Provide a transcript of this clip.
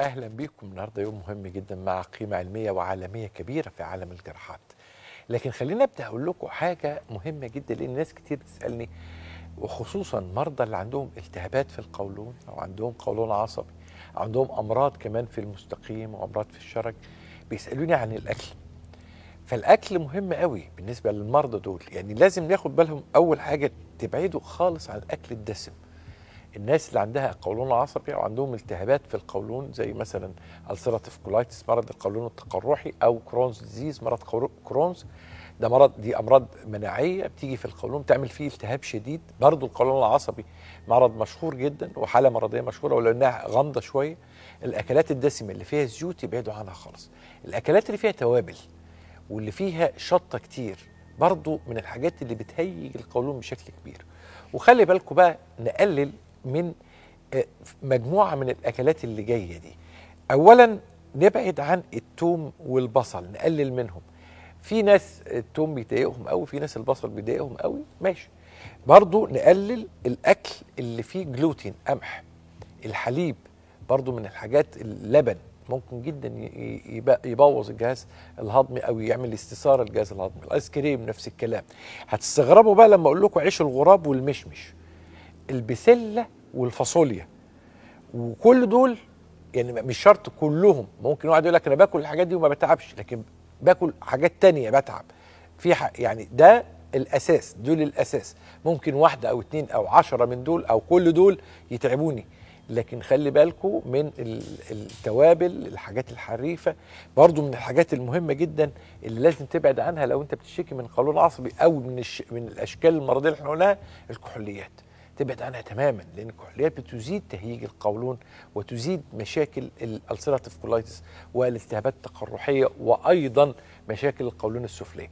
اهلا بيكم النهارده يوم مهم جدا مع قيمه علميه وعالميه كبيره في عالم الجراحات لكن خلينا ابدا اقول لكم حاجه مهمه جدا لان ناس كتير بتسالني وخصوصا مرضى اللي عندهم التهابات في القولون او عندهم قولون عصبي أو عندهم امراض كمان في المستقيم وامراض في الشرج بيسالوني عن الاكل فالاكل مهم قوي بالنسبه للمرضى دول يعني لازم ناخد بالهم اول حاجه تبعدوا خالص عن الاكل الدسم الناس اللي عندها قولون عصبي او عندهم التهابات في القولون زي مثلا السيراتيف كولايتس مرض القولون التقرحي او كرونز ديزيز مرض كرونز ده مرض دي امراض مناعيه بتيجي في القولون تعمل فيه التهاب شديد برضه القولون العصبي مرض مشهور جدا وحاله مرضيه مشهوره ولو انها غامضه شويه الاكلات الدسمه اللي فيها زيوت يبعدوا عنها خالص الاكلات اللي فيها توابل واللي فيها شطه كتير برضه من الحاجات اللي بتهيج القولون بشكل كبير وخلي بالكم بقى نقلل من آه، مجموعة من الأكلات اللي جاية دي أولا نبعد عن التوم والبصل نقلل منهم في ناس التوم بيضايقهم قوي في ناس البصل بيضايقهم قوي ماشي برضو نقلل الأكل اللي فيه جلوتين قمح الحليب برضو من الحاجات اللبن ممكن جدا يبوظ الجهاز الهضمي او يعمل استثاره الجهاز الهضمي الايس كريم نفس الكلام هتستغربوا بقى لما اقول لكم عيش الغراب والمشمش البسله والفاصوليا وكل دول يعني مش شرط كلهم ممكن واحد يقول لك انا باكل الحاجات دي وما بتعبش لكن باكل حاجات تانية بتعب في يعني ده الاساس دول الاساس ممكن واحده او اتنين او عشرة من دول او كل دول يتعبوني لكن خلي بالكم من التوابل الحاجات الحريفه برضو من الحاجات المهمه جدا اللي لازم تبعد عنها لو انت بتشتكي من قولون عصبي او من الش... من الاشكال المرضيه اللي احنا قلناها الكحوليات تبعد عنها تماما لان الكحوليات بتزيد تهيج القولون وتزيد مشاكل الالسراتيف كولايتس والالتهابات التقرحيه وايضا مشاكل القولون السفليه